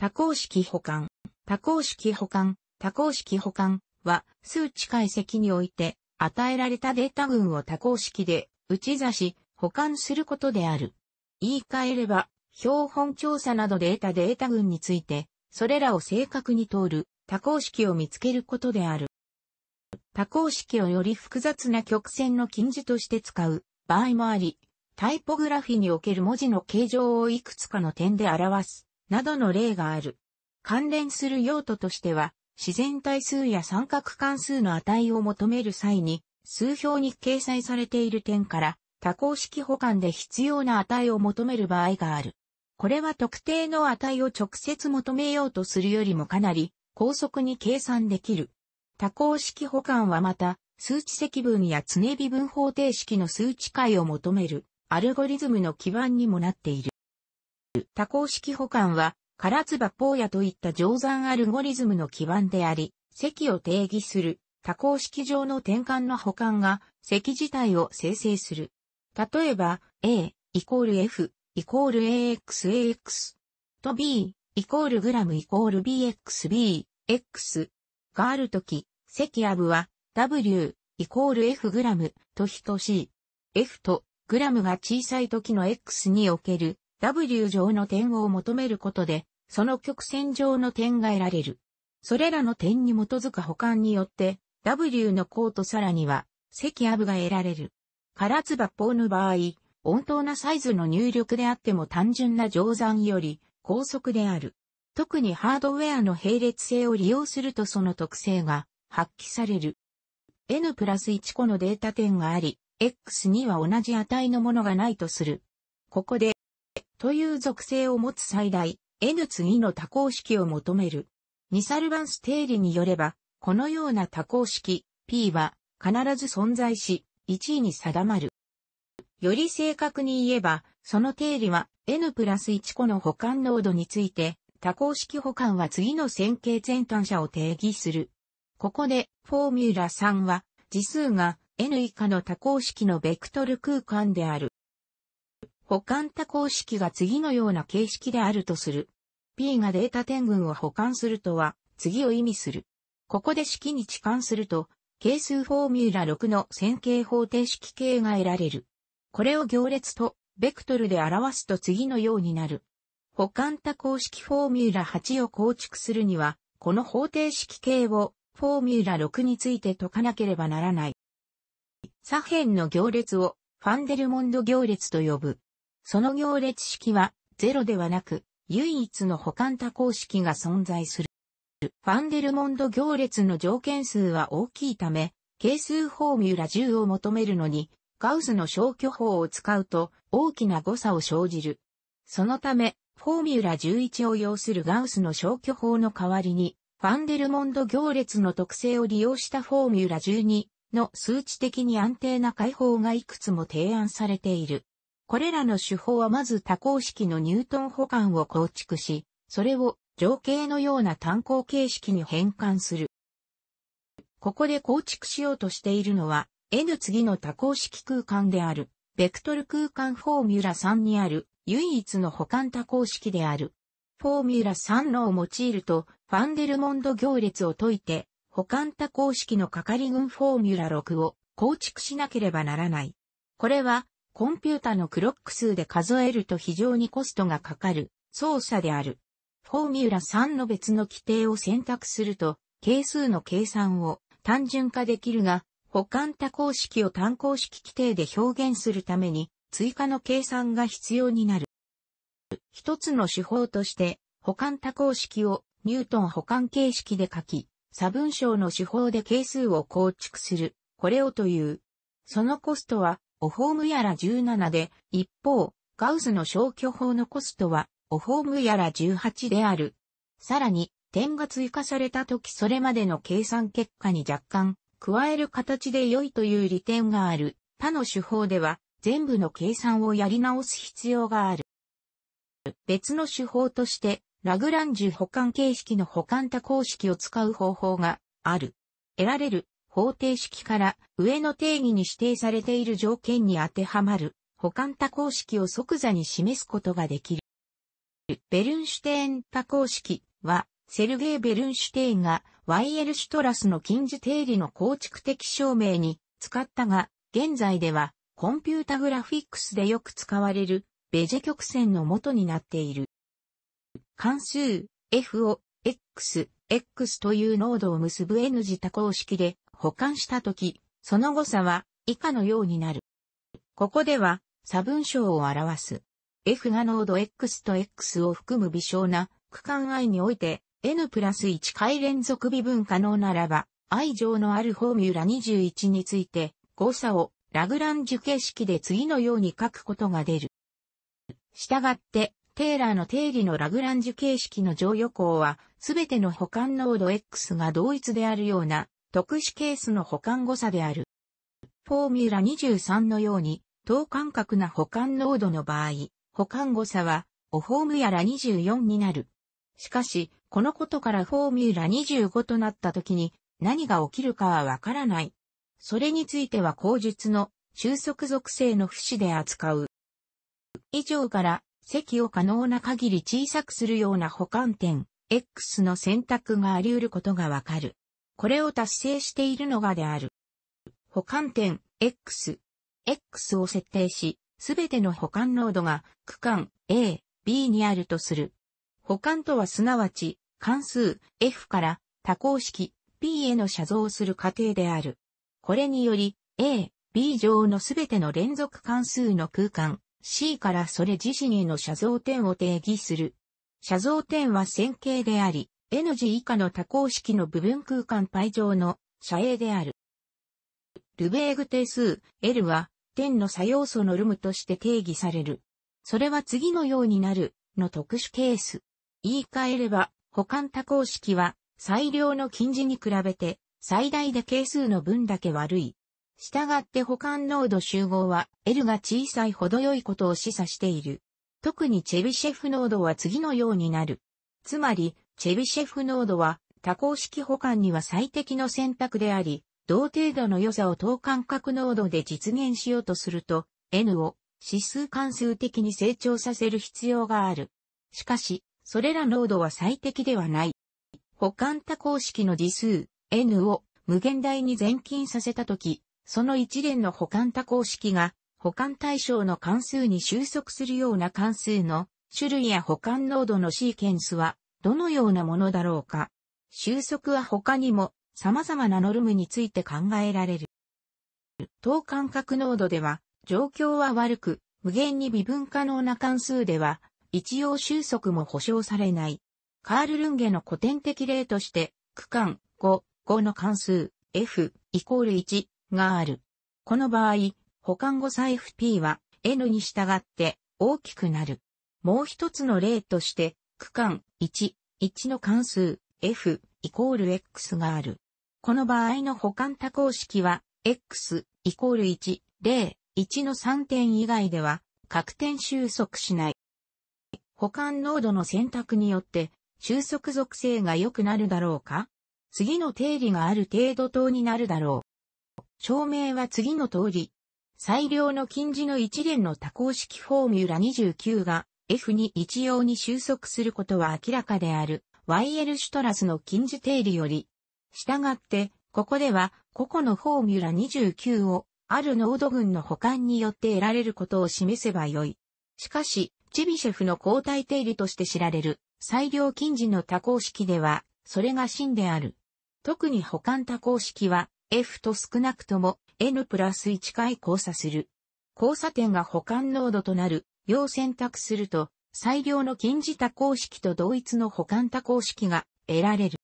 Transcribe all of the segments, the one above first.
多項式補完。多項式補完、多項式補完は、数値解析において、与えられたデータ群を多項式で、打ち出し、補完することである。言い換えれば、標本調査などで得たデータ群について、それらを正確に通る、多項式を見つけることである。多項式をより複雑な曲線の近似として使う場合もあり、タイポグラフィにおける文字の形状をいくつかの点で表すなどの例がある。関連する用途としては、自然対数や三角関数の値を求める際に、数表に掲載されている点から、多項式保管で必要な値を求める場合がある。これは特定の値を直接求めようとするよりもかなり高速に計算できる。多項式保管はまた、数値積分や常微分方程式の数値解を求めるアルゴリズムの基盤にもなっている。多項式補完は、唐津波荒野といった乗算アルゴリズムの基盤であり、積を定義する多項式上の転換の補完が積自体を生成する。例えば、A イコール F イコール AXAX と B イコールグラムイコール BXB、X があるとき、積アブは W イコール F グラムと等しい。F とグラムが小さいときの X における W 上の点を求めることで、その曲線上の点が得られる。それらの点に基づく補完によって、W の項とさらには、積アブが得られる。唐津抜法の場合、温当なサイズの入力であっても単純な乗算より高速である。特にハードウェアの並列性を利用するとその特性が発揮される。n プラス1個のデータ点があり、x には同じ値のものがないとする。ここでという属性を持つ最大 N 次の多項式を求める。ニサルバンス定理によれば、このような多項式 P は必ず存在し、1位に定まる。より正確に言えば、その定理は N プラス1個の保管濃度について、多項式保管は次の線形全端者を定義する。ここで、フォーミュラ3は、次数が N 以下の多項式のベクトル空間である。保管多項式が次のような形式であるとする。P がデータ点群を保管するとは、次を意味する。ここで式に置換すると、係数フォーミュラ6の線形方程式形が得られる。これを行列と、ベクトルで表すと次のようになる。保管多項式フォーミュラ8を構築するには、この方程式形をフォーミュラ6について解かなければならない。左辺の行列をファンデルモンド行列と呼ぶ。その行列式は0ではなく、唯一の補完多項式が存在する。ファンデルモンド行列の条件数は大きいため、係数フォーミュラ10を求めるのに、ガウスの消去法を使うと大きな誤差を生じる。そのため、フォーミュラ11を要するガウスの消去法の代わりに、ファンデルモンド行列の特性を利用したフォーミュラ12の数値的に安定な解放がいくつも提案されている。これらの手法はまず多項式のニュートン補完を構築し、それを情景のような単項形式に変換する。ここで構築しようとしているのは、n 次の多項式空間である、ベクトル空間フォーミュラ3にある、唯一の補完多項式である。フォーミュラ3のを用いると、ファンデルモンド行列を解いて、補完多項式の係群フォーミュラ6を構築しなければならない。これは、コンピュータのクロック数で数えると非常にコストがかかる操作である。フォーミュラ3の別の規定を選択すると、係数の計算を単純化できるが、保管多項式を単項式規定で表現するために、追加の計算が必要になる。一つの手法として、保管多項式をニュートン保管形式で書き、差分章の手法で係数を構築する、これをという。そのコストはオホームやら17で、一方、ガウスの消去法のコストは、オホームやら18である。さらに、点が追加された時それまでの計算結果に若干、加える形で良いという利点がある。他の手法では、全部の計算をやり直す必要がある。別の手法として、ラグランジュ保管形式の保管多項式を使う方法がある。得られる方程式から上の定義に指定されている条件に当てはまる保管多項式を即座に示すことができる。ベルンシュテーン多項式はセルゲイ・ベルンシュテーンがワイエルシュトラスの近似定理の構築的証明に使ったが、現在ではコンピュータグラフィックスでよく使われるベジェ曲線の元になっている。関数 f を x、x という濃度を結ぶ n 字多項式で保管したとき、その誤差は以下のようになる。ここでは差分章を表す。F がノード X と X を含む微小な区間 I において N プラス1回連続微分可能ならば I 上のあるフォーミュラ21について誤差をラグランジュ形式で次のように書くことが出る。したがって、テーラーの定理のラグランジュ形式の乗与項は、すべての保管濃度 X が同一であるような特殊ケースの保管誤差である。フォーミュラ23のように、等間隔な保管濃度の場合、保管誤差は、オフォームやら24になる。しかし、このことからフォーミュラ25となった時に何が起きるかはわからない。それについては口述の収束属性の不死で扱う。以上から積を可能な限り小さくするような保管点 X の選択があり得ることがわかる。これを達成しているのがである。保管点 X。X を設定し、すべての保管ノードが区間 A、B にあるとする。保管とはすなわち、関数 F から多項式 P への写像をする過程である。これにより、A、B 上のすべての連続関数の空間 C からそれ自身への写像点を定義する。写像点は線形であり、N 字以下の多項式の部分空間 π 上の射影である。ルベーグ定数 L は点の作用素のルムとして定義される。それは次のようになるの特殊ケース。言い換えれば、保管多項式は最良の近似に比べて最大で係数の分だけ悪い。したがって保管濃度集合は L が小さいほど良いことを示唆している。特にチェビシェフ濃度は次のようになる。つまり、チェビシェフ濃度は多項式保管には最適の選択であり、同程度の良さを等間隔濃度で実現しようとすると、N を指数関数的に成長させる必要がある。しかし、それら濃度は最適ではない。保管多項式の次数 N を無限大に前近させたとき、その一連の保管多項式が保管対象の関数に収束するような関数の種類や保管濃度のシーケンスはどのようなものだろうか。収束は他にも様々なノルムについて考えられる。等間隔濃度では、状況は悪く、無限に微分可能な関数では、一応収束も保証されない。カール・ルンゲの古典的例として、区間5、5の関数 f イコール1がある。この場合、保管後再 fp は n に従って大きくなる。もう一つの例として、区間1、1の関数 f イコール x がある。この場合の保管多項式は x イコール1、0、1の3点以外では確点収束しない。保管濃度の選択によって収束属性が良くなるだろうか次の定理がある程度等になるだろう。証明は次の通り。最良の近似の一連の多項式フォーミュラ29が F に一様に収束することは明らかである、YL シュトラスの近似定理より。したがって、ここでは、個々のフォーミュラ29を、ある濃度群の保管によって得られることを示せばよい。しかし、チビシェフの交代定理として知られる、最良近似の多項式では、それが真である。特に保管多項式は、F と少なくとも N プラス1回交差する。交差点が保管濃度となるを選択すると、最良の禁じ多項式と同一の補完多項式が得られる。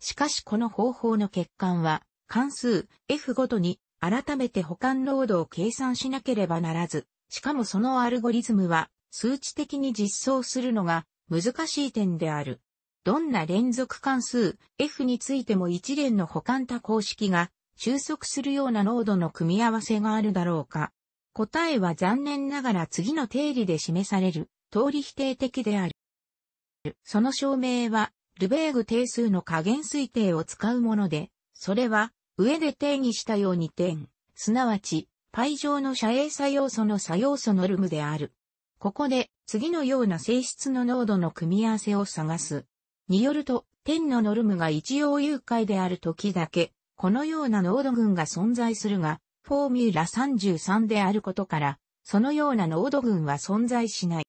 しかしこの方法の欠陥は、関数 F ごとに改めて補完濃度を計算しなければならず、しかもそのアルゴリズムは数値的に実装するのが難しい点である。どんな連続関数 F についても一連の補完多項式が収束するような濃度の組み合わせがあるだろうか。答えは残念ながら次の定理で示される、通り否定的である。その証明は、ルベーグ定数の加減推定を使うもので、それは、上で定義したように点、すなわち、π 上の遮影作用素の作用素のルムである。ここで、次のような性質の濃度の組み合わせを探す。によると、点のノルムが一応誘拐である時だけ、このような濃度群が存在するが、フォーミュラ33であることから、そのような濃度群は存在しない。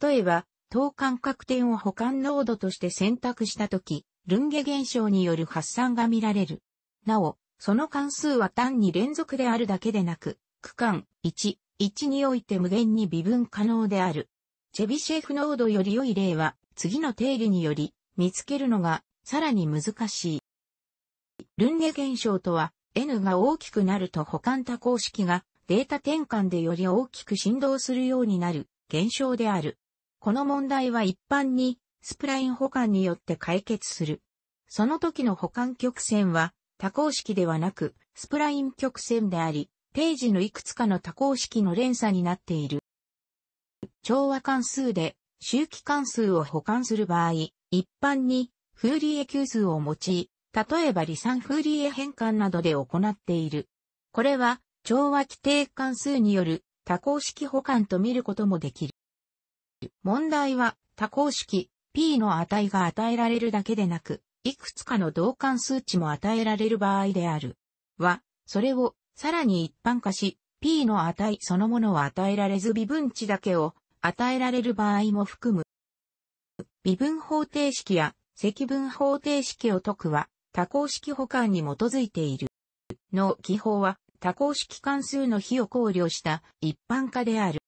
例えば、等間隔点を補完濃度として選択したとき、ルンゲ現象による発散が見られる。なお、その関数は単に連続であるだけでなく、区間1、1において無限に微分可能である。チェビシェフ濃度より良い例は、次の定理により、見つけるのが、さらに難しい。ルンゲ現象とは、N が大きくなると保管多項式がデータ転換でより大きく振動するようになる現象である。この問題は一般にスプライン保管によって解決する。その時の保管曲線は多項式ではなくスプライン曲線であり、ページのいくつかの多項式の連鎖になっている。調和関数で周期関数を保管する場合、一般にフーリエ級数を用い、例えば離散フーリエ変換などで行っている。これは、調和規定関数による多項式補完と見ることもできる。問題は、多項式 P の値が与えられるだけでなく、いくつかの同関数値も与えられる場合である。は、それをさらに一般化し、P の値そのものは与えられず微分値だけを与えられる場合も含む。微分方程式や積分方程式を解くは、多項式補完に基づいている。の記法は多項式関数の比を考慮した一般化である。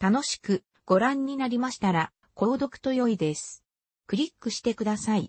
楽しくご覧になりましたら、購読と良いです。クリックしてください。